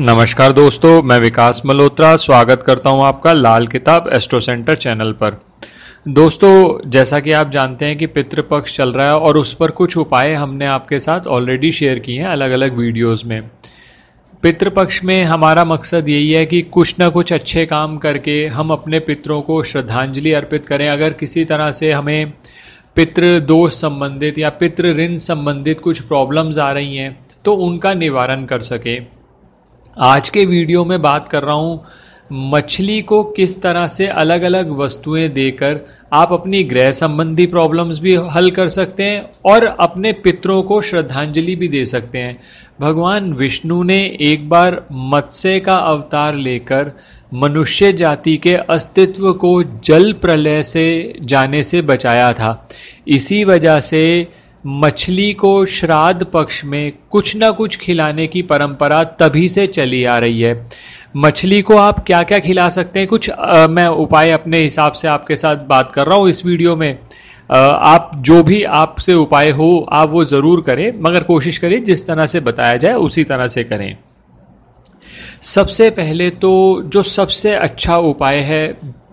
नमस्कार दोस्तों मैं विकास मल्होत्रा स्वागत करता हूं आपका लाल किताब एस्ट्रो सेंटर चैनल पर दोस्तों जैसा कि आप जानते हैं कि पितृपक्ष चल रहा है और उस पर कुछ उपाय हमने आपके साथ ऑलरेडी शेयर किए हैं अलग अलग वीडियोस में पितृपक्ष में हमारा मकसद यही है कि कुछ ना कुछ अच्छे काम करके हम अपने पितरों को श्रद्धांजलि अर्पित करें अगर किसी तरह से हमें पितृ दोष संबंधित या पितृ ऋण संबंधित कुछ प्रॉब्लम्स आ रही हैं तो उनका निवारण कर सकें आज के वीडियो में बात कर रहा हूँ मछली को किस तरह से अलग अलग वस्तुएं देकर आप अपनी ग्रह संबंधी प्रॉब्लम्स भी हल कर सकते हैं और अपने पितरों को श्रद्धांजलि भी दे सकते हैं भगवान विष्णु ने एक बार मत्स्य का अवतार लेकर मनुष्य जाति के अस्तित्व को जल प्रलय से जाने से बचाया था इसी वजह से मछली को श्राद्ध पक्ष में कुछ ना कुछ खिलाने की परंपरा तभी से चली आ रही है मछली को आप क्या क्या खिला सकते हैं कुछ आ, मैं उपाय अपने हिसाब से आपके साथ बात कर रहा हूँ इस वीडियो में आप जो भी आपसे उपाय हो आप वो ज़रूर करें मगर कोशिश करें जिस तरह से बताया जाए उसी तरह से करें सबसे पहले तो जो सबसे अच्छा उपाय है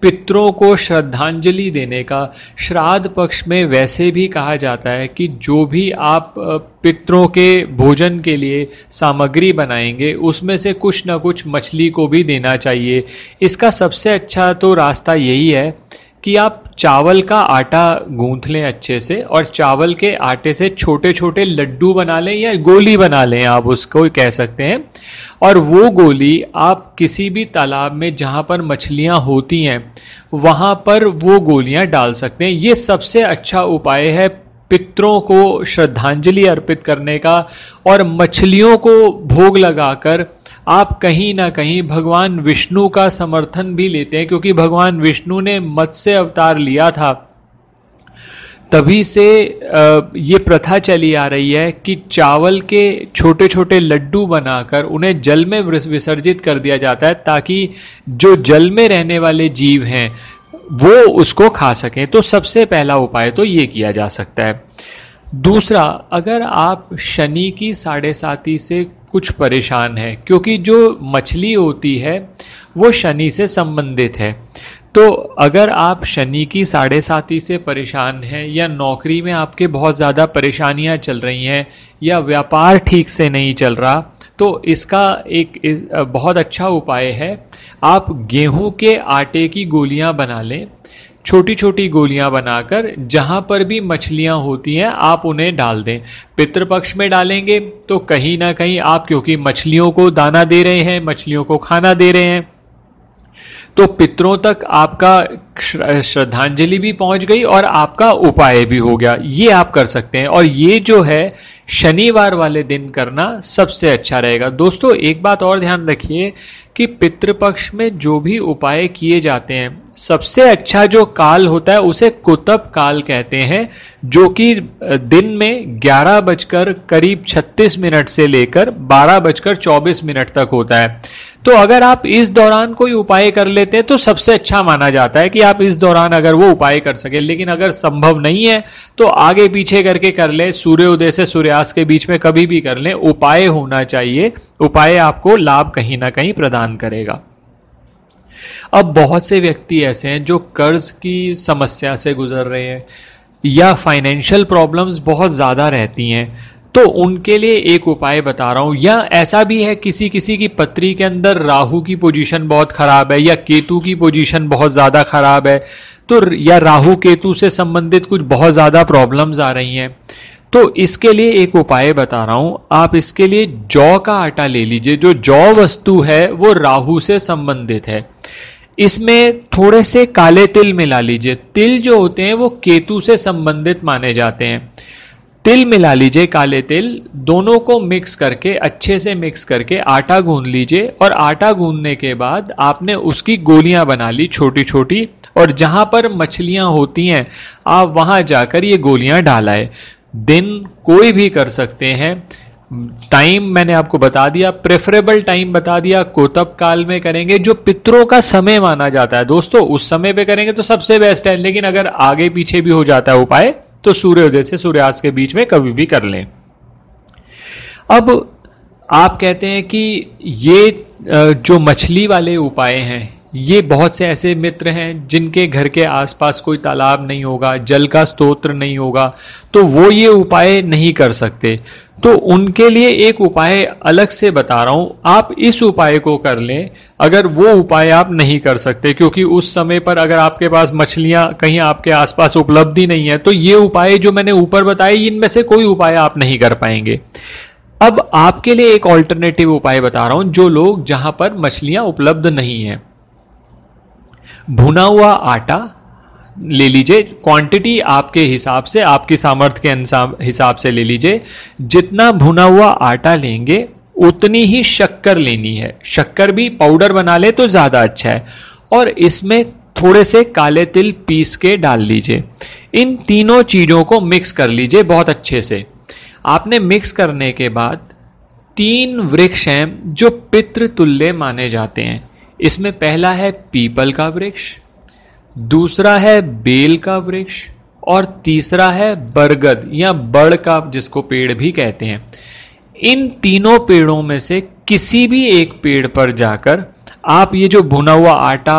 पितरों को श्रद्धांजलि देने का श्राद्ध पक्ष में वैसे भी कहा जाता है कि जो भी आप पितरों के भोजन के लिए सामग्री बनाएंगे उसमें से कुछ ना कुछ मछली को भी देना चाहिए इसका सबसे अच्छा तो रास्ता यही है कि आप चावल का आटा गूंथ लें अच्छे से और चावल के आटे से छोटे छोटे लड्डू बना लें या गोली बना लें आप उसको कह सकते हैं और वो गोली आप किसी भी तालाब में जहाँ पर मछलियाँ होती हैं वहाँ पर वो गोलियाँ डाल सकते हैं ये सबसे अच्छा उपाय है पितरों को श्रद्धांजलि अर्पित करने का और मछलियों को भोग लगाकर आप कहीं ना कहीं भगवान विष्णु का समर्थन भी लेते हैं क्योंकि भगवान विष्णु ने मत्स्य अवतार लिया था तभी से ये प्रथा चली आ रही है कि चावल के छोटे छोटे लड्डू बनाकर उन्हें जल में विसर्जित कर दिया जाता है ताकि जो जल में रहने वाले जीव हैं वो उसको खा सकें तो सबसे पहला उपाय तो ये किया जा सकता है दूसरा अगर आप शनि की साढ़े साथी से कुछ परेशान हैं क्योंकि जो मछली होती है वो शनि से संबंधित है तो अगर आप शनि की साढ़े साथी से परेशान हैं या नौकरी में आपके बहुत ज़्यादा परेशानियां चल रही हैं या व्यापार ठीक से नहीं चल रहा तो इसका एक इस, बहुत अच्छा उपाय है आप गेहूं के आटे की गोलियां बना लें छोटी छोटी गोलियां बनाकर जहां पर भी मछलियां होती हैं आप उन्हें डाल दें पितृपक्ष में डालेंगे तो कहीं ना कहीं आप क्योंकि मछलियों को दाना दे रहे हैं मछलियों को खाना दे रहे हैं तो पितरों तक आपका श्रद्धांजलि भी पहुंच गई और आपका उपाय भी हो गया ये आप कर सकते हैं और ये जो है शनिवार वाले दिन करना सबसे अच्छा रहेगा दोस्तों एक बात और ध्यान रखिए कि पितृपक्ष में जो भी उपाय किए जाते हैं सबसे अच्छा जो काल होता है उसे कुतब काल कहते हैं जो कि दिन में ग्यारह बजकर करीब 36 मिनट से लेकर बारह बजकर चौबीस मिनट तक होता है तो अगर आप इस दौरान कोई उपाय कर लेते हैं तो सबसे अच्छा माना जाता है कि आप इस दौरान अगर वो उपाय कर सके लेकिन अगर संभव नहीं है तो आगे पीछे करके कर लें उदय से सूर्यास्त के बीच में कभी भी कर लें उपाय होना चाहिए उपाय आपको लाभ कहीं ना कहीं प्रदान करेगा अब बहुत से व्यक्ति ऐसे हैं जो कर्ज की समस्या से गुजर रहे हैं या फाइनेंशियल प्रॉब्लम्स बहुत ज़्यादा रहती हैं तो उनके लिए एक उपाय बता रहा हूं या ऐसा भी है किसी किसी की पत्री के अंदर राहु की पोजीशन बहुत खराब है या केतु की पोजीशन बहुत ज्यादा खराब है तो या राहु केतु से संबंधित कुछ बहुत ज्यादा प्रॉब्लम्स आ रही हैं तो इसके लिए एक उपाय बता रहा हूं आप इसके लिए जौ का आटा ले लीजिए जो जौ वस्तु है वो राहु से संबंधित है इसमें थोड़े से काले तिल मिला लीजिए तिल जो होते हैं वो केतु से संबंधित माने जाते हैं तिल मिला लीजिए काले तिल दोनों को मिक्स करके अच्छे से मिक्स करके आटा गूंद लीजिए और आटा गूंदने के बाद आपने उसकी गोलियां बना ली छोटी छोटी और जहां पर मछलियां होती हैं आप वहां जाकर ये गोलियां डालाए दिन कोई भी कर सकते हैं टाइम मैंने आपको बता दिया प्रेफरेबल टाइम बता दिया कोतब काल में करेंगे जो पितरों का समय माना जाता है दोस्तों उस समय पे करेंगे तो सबसे बेस्ट है लेकिन अगर आगे पीछे भी हो जाता है उपाय तो सूर्योदय से सूर्यास्त के बीच में कभी भी कर लें अब आप कहते हैं कि ये जो मछली वाले उपाय हैं ये बहुत से ऐसे मित्र हैं जिनके घर के आसपास कोई तालाब नहीं होगा जल का स्त्रोत्र नहीं होगा तो वो ये उपाय नहीं कर सकते तो उनके लिए एक उपाय अलग से बता रहा हूँ आप इस उपाय को कर लें अगर वो उपाय आप नहीं कर सकते क्योंकि उस समय पर अगर आपके पास मछलियां कहीं आपके आसपास उपलब्ध ही नहीं है तो ये उपाय जो मैंने ऊपर बताए इनमें से कोई उपाय आप नहीं कर पाएंगे अब आपके लिए एक ऑल्टरनेटिव उपाय बता रहा हूं जो लोग जहां पर मछलियां उपलब्ध नहीं है भुना हुआ आटा ले लीजिए क्वांटिटी आपके हिसाब से आपकी सामर्थ्य के हिसाब से ले लीजिए जितना भुना हुआ आटा लेंगे उतनी ही शक्कर लेनी है शक्कर भी पाउडर बना ले तो ज़्यादा अच्छा है और इसमें थोड़े से काले तिल पीस के डाल लीजिए इन तीनों चीज़ों को मिक्स कर लीजिए बहुत अच्छे से आपने मिक्स करने के बाद तीन वृक्ष हैं जो पितृतुल्य माने जाते हैं इसमें पहला है पीपल का वृक्ष दूसरा है बेल का वृक्ष और तीसरा है बरगद या बड़ का जिसको पेड़ भी कहते हैं इन तीनों पेड़ों में से किसी भी एक पेड़ पर जाकर आप ये जो भुना हुआ आटा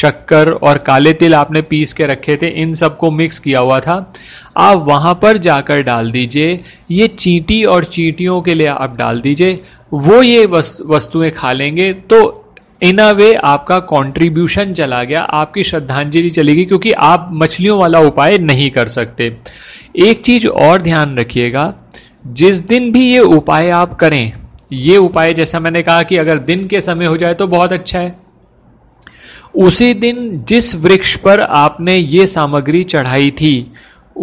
शक्कर और काले तिल आपने पीस के रखे थे इन सबको मिक्स किया हुआ था आप वहाँ पर जाकर डाल दीजिए ये चींटी और चींटियों के लिए आप डाल दीजिए वो ये वस्तुएं खा लेंगे तो इन अ वे आपका कॉन्ट्रीब्यूशन चला गया आपकी श्रद्धांजलि चलेगी क्योंकि आप मछलियों वाला उपाय नहीं कर सकते एक चीज और ध्यान रखिएगा जिस दिन भी ये उपाय आप करें ये उपाय जैसा मैंने कहा कि अगर दिन के समय हो जाए तो बहुत अच्छा है उसी दिन जिस वृक्ष पर आपने ये सामग्री चढ़ाई थी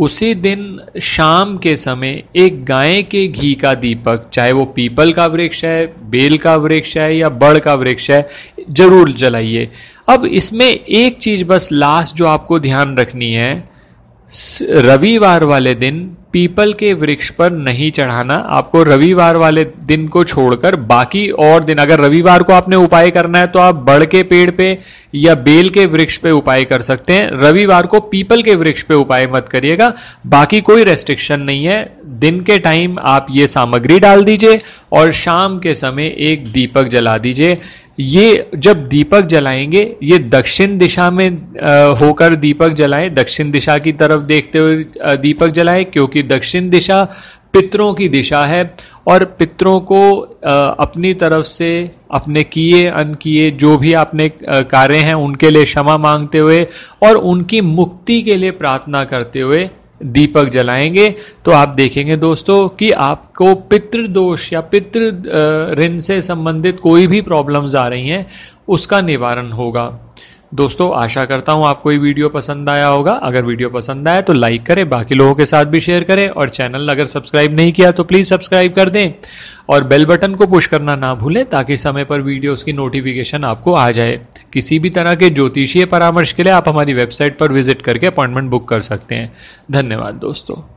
उसी दिन शाम के समय एक गाय के घी का दीपक चाहे वो पीपल का वृक्ष है बेल का वृक्ष है या बड़ का वृक्ष है जरूर जलाइए अब इसमें एक चीज बस लास्ट जो आपको ध्यान रखनी है रविवार वाले दिन पीपल के वृक्ष पर नहीं चढ़ाना आपको रविवार वाले दिन को छोड़कर बाकी और दिन अगर रविवार को आपने उपाय करना है तो आप बड़ के पेड़ पे या बेल के वृक्ष पे उपाय कर सकते हैं रविवार को पीपल के वृक्ष पे उपाय मत करिएगा बाकी कोई रेस्ट्रिक्शन नहीं है दिन के टाइम आप ये सामग्री डाल दीजिए और शाम के समय एक दीपक जला दीजिए ये जब दीपक जलाएंगे ये दक्षिण दिशा में होकर दीपक जलाएं दक्षिण दिशा की तरफ देखते हुए दीपक जलाएं क्योंकि दक्षिण दिशा पितरों की दिशा है और पितरों को अपनी तरफ से अपने किए अन किए जो भी आपने कार्य हैं उनके लिए क्षमा मांगते हुए और उनकी मुक्ति के लिए प्रार्थना करते हुए दीपक जलाएंगे तो आप देखेंगे दोस्तों कि आपको पितृ दोष या पितृ ऋण से संबंधित कोई भी प्रॉब्लम्स आ रही हैं उसका निवारण होगा दोस्तों आशा करता हूँ आपको ये वीडियो पसंद आया होगा अगर वीडियो पसंद आया तो लाइक करें बाकी लोगों के साथ भी शेयर करें और चैनल अगर सब्सक्राइब नहीं किया तो प्लीज़ सब्सक्राइब कर दें और बेल बटन को पुश करना ना भूलें ताकि समय पर वीडियोस की नोटिफिकेशन आपको आ जाए किसी भी तरह के ज्योतिषीय परामर्श के लिए आप हमारी वेबसाइट पर विजिट करके अपॉइंटमेंट बुक कर सकते हैं धन्यवाद दोस्तों